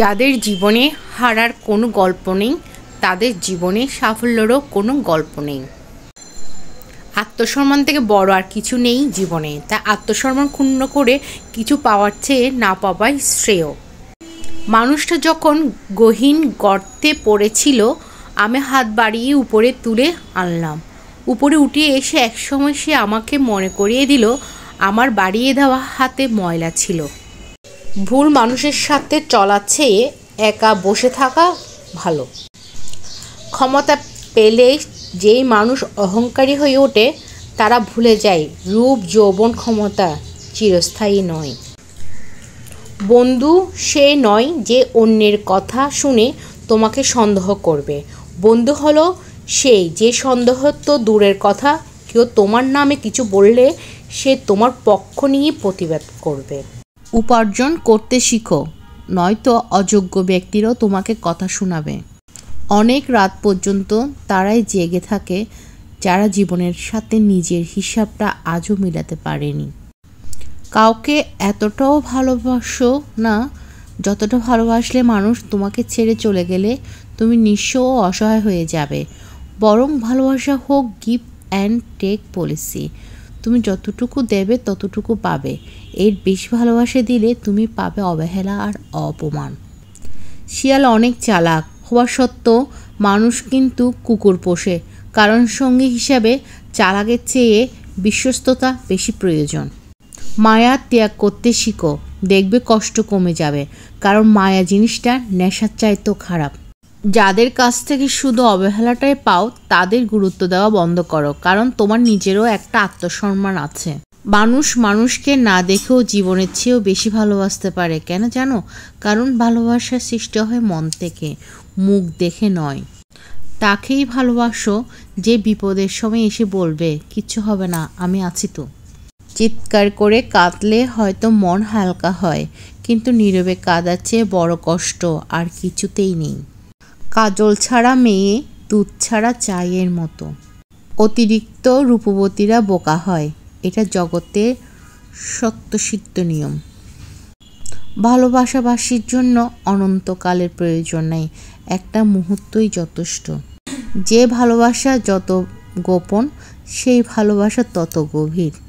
যাদের জীবনে হারার কোনো গল্প নেই তাদের জীবনে সাফল্যেরও কোনো গল্প নেই আত্মসম্মান থেকে বড় আর কিছু নেই জীবনে তা আত্মসম্মান ক্ষুণ্ণ করে কিছু পাওয়ার চেয়ে না পাওয়াই শ্রেয় মানুষটা যখন গহীন গর্তে পড়েছিল আমি হাত বাড়িয়ে উপরে তুলে আনলাম উপরে উঠে এসে একসময় সে আমাকে মনে করিয়ে দিল আমার বাড়িয়ে দেওয়া হাতে ময়লা ছিল ভুল মানুষের সাথে চলাচ্ছে একা বসে থাকা ভালো ক্ষমতা পেলে যেই মানুষ অহংকারী হয়ে ওঠে তারা ভুলে যায় রূপ যৌবন ক্ষমতা চিরস্থায়ী নয় বন্ধু সে নয় যে অন্যের কথা শুনে তোমাকে সন্দেহ করবে বন্ধু হলো সেই যে সন্দেহ তো দূরের কথা কেউ তোমার নামে কিছু বললে সে তোমার পক্ষ নিয়ে প্রতিবাদ করবে উপার্জন করতে শিখো নয়তো অযোগ্য ব্যক্তিরও তোমাকে কথা শোনাবে অনেক রাত পর্যন্ত তারাই জেগে থাকে যারা জীবনের সাথে নিজের হিসাবটা আজও মিলাতে পারেনি কাউকে এতটাও ভালোবাসো না যতটা ভালোবাসলে মানুষ তোমাকে ছেড়ে চলে গেলে তুমি নিঃস্ব ও অসহায় হয়ে যাবে বরং ভালোবাসা হোক গিফট অ্যান্ড টেক পলিসি তুমি যতটুকু দেবে ততটুকু পাবে এর বেশি ভালোবাসে দিলে তুমি পাবে অবহেলা আর অপমান শিয়াল অনেক চালাক হওয়া সত্ত্বেও মানুষ কিন্তু কুকুর পোষে কারণ সঙ্গী হিসাবে চালাকের চেয়ে বিশ্বস্ততা বেশি প্রয়োজন মায়া ত্যাগ করতে শিখো দেখবে কষ্ট কমে যাবে কারণ মায়া জিনিসটা নেশার চাইতেও খারাপ যাদের কাছ থেকে শুধু অবহেলাটাই পাও তাদের গুরুত্ব দেওয়া বন্ধ করো কারণ তোমার নিজেরও একটা আত্মসম্মান আছে মানুষ মানুষকে না দেখেও জীবনের চেয়েও বেশি ভালোবাসতে পারে কেন জানো কারণ ভালোবাসা সৃষ্টি হয় মন থেকে মুখ দেখে নয় তাকেই ভালোবাসো যে বিপদের সময় এসে বলবে কিচ্ছু হবে না আমি আছি তো চিৎকার করে কাঁদলে হয়তো মন হালকা হয় কিন্তু নীরবে কাঁদার চেয়ে বড় কষ্ট আর কিছুতেই নেই কাজল ছাড়া মেয়ে দুধ ছাড়া চায়ের মতো অতিরিক্ত রূপবতীরা বোকা হয় এটা জগতের সত্যসিদ্ধ নিয়ম ভালোবাসাবাসীর জন্য অনন্তকালের প্রয়োজন নেই একটা মুহূর্তই যথেষ্ট যে ভালোবাসা যত গোপন সেই ভালোবাসা তত গভীর